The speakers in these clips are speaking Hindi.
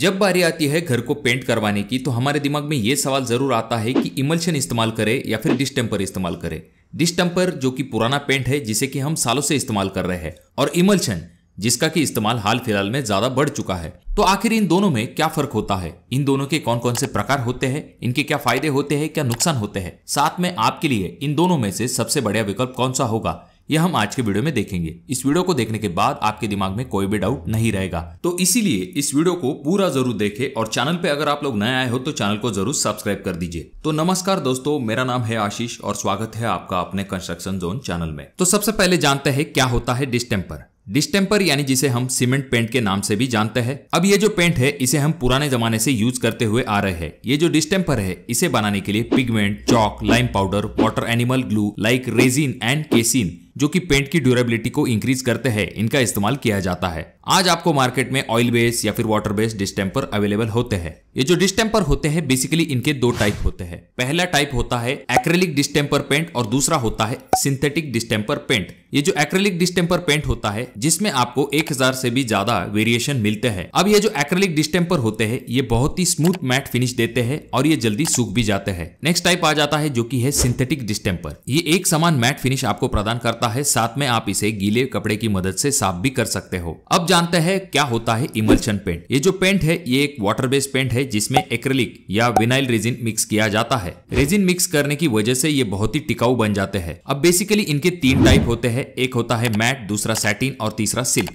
जब बारी आती है घर को पेंट करवाने की तो हमारे दिमाग में ये सवाल ज़रूर आता है कि इमल्शन इस्तेमाल करें या फिर डिस्टेम्पर इस्तेमाल करें डिस्टेम्पर जो कि पुराना पेंट है जिसे कि हम सालों से इस्तेमाल कर रहे हैं और इमल्शन जिसका कि इस्तेमाल हाल फिलहाल में ज़्यादा बढ़ चुका है तो आखिर इन दोनों में क्या फ़र्क होता है इन दोनों के कौन कौन से प्रकार होते हैं इनके क्या फ़ायदे होते हैं क्या नुकसान होते हैं साथ में आपके लिए इन दोनों में से सबसे बढ़िया विकल्प कौन सा होगा यह हम आज के वीडियो में देखेंगे इस वीडियो को देखने के बाद आपके दिमाग में कोई भी डाउट नहीं रहेगा तो इसीलिए इस वीडियो को पूरा जरूर देखें और चैनल पे अगर आप लोग नए आए हो तो चैनल को जरूर सब्सक्राइब कर दीजिए तो नमस्कार दोस्तों मेरा नाम है आशीष और स्वागत है आपका अपने कंस्ट्रक्शन जोन चैनल में तो सबसे पहले जानते हैं क्या होता है डिस्टेम्पर डिस्टेम्पर यानी जिसे हम सीमेंट पेंट के नाम से भी जानते हैं अब ये जो पेंट है इसे हम पुराने जमाने से यूज करते हुए आ रहे हैं ये जो डिस्टेम्पर है इसे बनाने के लिए pigment chalk lime powder water animal glue like resin and casein जो कि पेंट की ड्यूरेबिलिटी को इंक्रीज करते हैं इनका इस्तेमाल किया जाता है आज आपको मार्केट में ऑयल बेस या फिर वाटर बेस डिस्टेम्पर अवेलेबल होते हैं ये जो डिस्टेम्पर होते हैं बेसिकली इनके दो टाइप होते हैं पहला टाइप होता है एक्रेलिक डिस्टेम्पर पेंट और दूसरा होता है सिंथेटिक डिस्टेम्पर पेंट ये जो एक्रेलिक डिस्टेम्पर पेंट होता है जिसमें आपको 1000 से भी ज्यादा वेरिएशन मिलते हैं अब ये जो एक्रेलिक डिस्टेम्पर होते हैं ये बहुत ही स्मूथ मैट फिनिश देते हैं और ये जल्दी सूख भी जाते हैं नेक्स्ट टाइप आ जाता है जो की है सिंथेटिक डिस्टेम्पर ये एक समान मैट फिनिश आपको प्रदान करता है साथ में आप इसे गीले कपड़े की मदद से साफ भी कर सकते हो अब जानते हैं क्या होता है इमल्शन पेंट ये जो पेंट है ये एक वाटर बेस्ड पेंट है जिसमें एक्रेलिक या विनाइल रेजिन मिक्स किया जाता है रेजिन मिक्स करने की वजह से ये बहुत ही टिकाऊ बन जाते हैं अब बेसिकली इनके तीन टाइप होते हैं एक होता है मैट दूसरा सैटिन और तीसरा सिल्क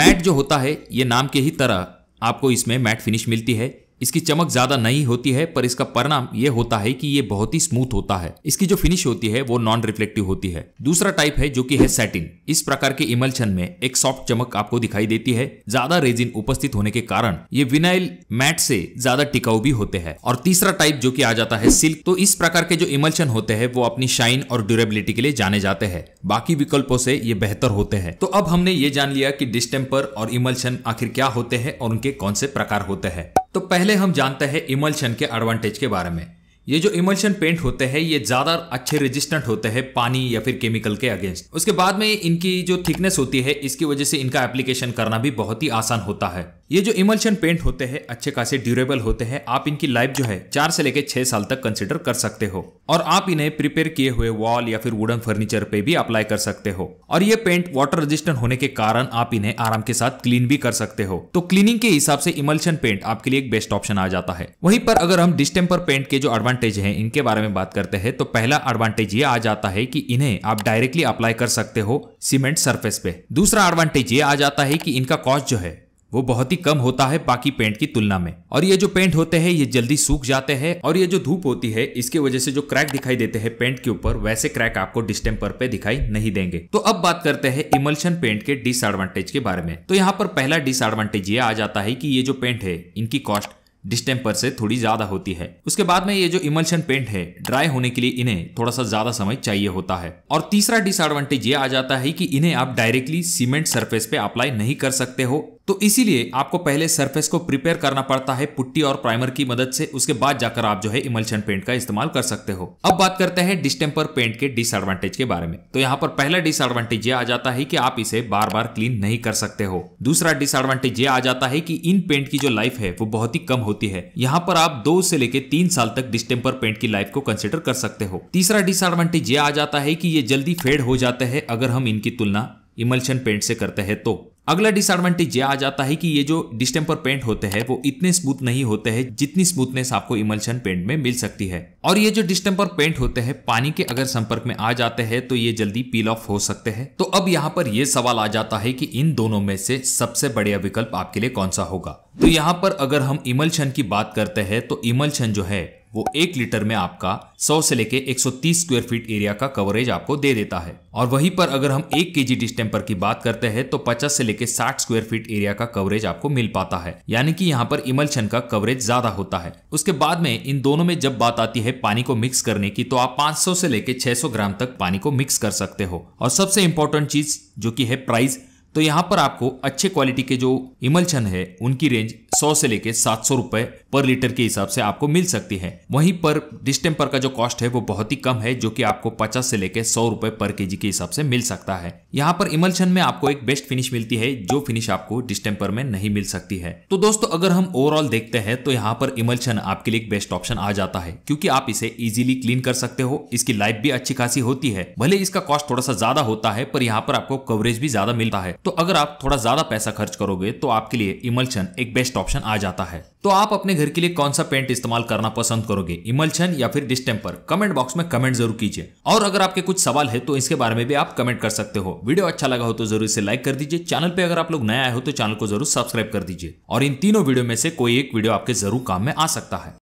मैट जो होता है ये नाम के ही तरह आपको इसमें मैट फिनिश मिलती है इसकी चमक ज्यादा नहीं होती है पर इसका परिणाम यह होता है कि ये बहुत ही स्मूथ होता है इसकी जो फिनिश होती है वो नॉन रिफ्लेक्टिव होती है दूसरा टाइप है जो कि है सैटिन इस प्रकार के इमल्शन में एक सॉफ्ट चमक आपको दिखाई देती है ज्यादा रेजिन उपस्थित होने के कारण ये विनाइल मैट से ज्यादा टिकाऊ भी होते हैं और तीसरा टाइप जो की आ जाता है सिल्क तो इस प्रकार के जो इमल्शन होते हैं वो अपनी शाइन और ड्यूरेबिलिटी के लिए जाने जाते हैं बाकी विकल्पों से ये बेहतर होते हैं तो अब हमने ये जान लिया की डिस्टेम्पर और इमल्शन आखिर क्या होते हैं और उनके कौन से प्रकार होते हैं तो पहले हम जानते हैं इमल्शन के एडवांटेज के बारे में ये जो इमल्शन पेंट होते हैं ये ज्यादा अच्छे रेजिस्टेंट होते हैं पानी या फिर केमिकल के अगेंस्ट उसके बाद में इनकी जो थिकनेस होती है इसकी वजह से इनका एप्लीकेशन करना भी बहुत ही आसान होता है ये जो इमल्शन पेंट होते हैं अच्छे खासे ड्यूरेबल होते हैं आप इनकी लाइफ जो है चार से लेकर छह साल तक कंसिडर कर सकते हो और आप इन्हें प्रिपेयर किए हुए वॉल या फिर वुडन फर्नीचर पे भी अप्लाई कर सकते हो और ये पेंट वाटर रेजिस्टेंट होने के कारण आप इन्हें आराम के साथ क्लीन भी कर सकते हो तो क्लीनिंग के हिसाब से इमल्शन पेंट आपके लिए एक बेस्ट ऑप्शन आ जाता है वहीं पर अगर हम डिस्टेम्पर पेंट के जो एडवांटेज है इनके बारे में बात करते हैं तो पहला एडवांटेज ये आ जाता है की इन्हें आप डायरेक्टली अप्लाई कर सकते हो सीमेंट सर्फेस पे दूसरा एडवांटेज ये आ जाता है की इनका कॉस्ट जो है वो बहुत ही कम होता है बाकी पेंट की तुलना में और ये जो पेंट होते हैं ये जल्दी सूख जाते हैं और ये जो धूप होती है इसके वजह से जो क्रैक दिखाई देते हैं पेंट के ऊपर वैसे क्रैक आपको डिस्टेम्पर पे दिखाई नहीं देंगे तो अब बात करते हैं इमल्शन पेंट के डिसएडवांटेज के बारे में तो यहाँ पर पहला डिसएडवांटेज ये आ जाता है की ये जो पेंट है इनकी कॉस्ट डिस्टेम्पर से थोड़ी ज्यादा होती है उसके बाद में ये जो इमल्शन पेंट है ड्राई होने के लिए इन्हें थोड़ा सा ज्यादा समय चाहिए होता है और तीसरा डिसएडवांटेज ये आ जाता है कि इन्हें आप डायरेक्टली सीमेंट सरफेस पे अप्लाई नहीं कर सकते हो तो इसीलिए आपको पहले सरफेस को प्रिपेयर करना पड़ता है पुट्टी और प्राइमर की मदद से उसके बाद जाकर आप जो है इमल्शन पेंट का इस्तेमाल कर सकते हो अब बात करते हैं डिस्टेम्पर पेंट के डिसएडवांटेज के बारे में तो यहाँ पर पहला डिसएडवांटेज ये आ जाता है कि आप इसे बार बार क्लीन नहीं कर सकते हो दूसरा डिसएडवांटेज ये आ जाता है की इन पेंट की जो लाइफ है वो बहुत ही कम होती है यहाँ पर आप दो से लेकर तीन साल तक डिस्टेम्पर पेंट की लाइफ को कंसिडर कर सकते हो तीसरा डिसएडवांटेज ये आ जाता है की ये जल्दी फेड हो जाते हैं अगर हम इनकी तुलना इमल्शन पेंट से करते हैं तो अगला डिसएडवांटेज यह आ जाता है कि ये जो डिस्टेंपर पेंट होते हैं वो इतने स्मूथ नहीं होते हैं जितनी स्मूथनेस आपको इमल्शन पेंट में मिल सकती है और ये जो डिस्टेम्पर पेंट होते हैं पानी के अगर संपर्क में आ जाते हैं तो ये जल्दी पील ऑफ हो सकते हैं तो अब यहाँ पर ये सवाल आ जाता है कि इन दोनों में से सबसे बढ़िया विकल्प आपके लिए कौन सा होगा तो यहाँ पर अगर हम इमल्शन की बात करते हैं तो इमल्शन जो है वो एक लीटर में आपका 100 से लेके 130 स्क्वायर फीट एरिया का कवरेज आपको दे देता है और वहीं पर अगर हम एक के जी डिस्टेम्पर की बात करते हैं तो 50 से लेके 60 स्क्वायर फीट एरिया का कवरेज आपको मिल पाता है यानी कि यहाँ पर इमल्शन का कवरेज ज्यादा होता है उसके बाद में इन दोनों में जब बात आती है पानी को मिक्स करने की तो आप पांच से लेके छह ग्राम तक पानी को मिक्स कर सकते हो और सबसे इम्पोर्टेंट चीज जो की है प्राइस तो यहाँ पर आपको अच्छे क्वालिटी के जो इमल्शन है उनकी रेंज 100 से लेके सात सौ रुपए पर लीटर के हिसाब से आपको मिल सकती है वहीं पर डिस्टेम्पर का जो कॉस्ट है वो बहुत ही कम है जो कि आपको 50 से लेके सौ रुपए पर केजी के हिसाब से मिल सकता है यहाँ पर इमल्शन में आपको एक बेस्ट फिनिश मिलती है जो फिनिश आपको डिस्टेम्पर में नहीं मिल सकती है तो दोस्तों अगर हम ओवरऑल देखते हैं तो यहाँ पर इमल्शन आपके लिए एक बेस्ट ऑप्शन आ जाता है क्योंकि आप इसे इजीली क्लीन कर सकते हो इसकी लाइफ भी अच्छी खासी होती है भले इसका कॉस्ट थोड़ा सा ज्यादा होता है पर यहाँ पर आपको कवरेज भी ज्यादा मिलता है तो अगर आप थोड़ा ज्यादा पैसा खर्च करोगे तो आपके लिए इमल्शन एक बेस्ट ऑप्शन आ जाता है तो आप अपने घर के लिए कौन सा पेंट इस्तेमाल करना पसंद करोगे इमल्शन या फिर डिस्टेम्पर कमेंट बॉक्स में कमेंट जरूर कीजिए और अगर आपके कुछ सवाल है तो इसके बारे में भी आप कमेंट कर सकते हो वीडियो अच्छा लगा हो तो जरूर इसे लाइक कर दीजिए चैनल पे अगर आप लोग नया आए हो तो चैनल को जरूर सब्सक्राइब कर दीजिए और इन तीनों वीडियो में से कोई एक वीडियो आपके जरूर काम में आ सकता है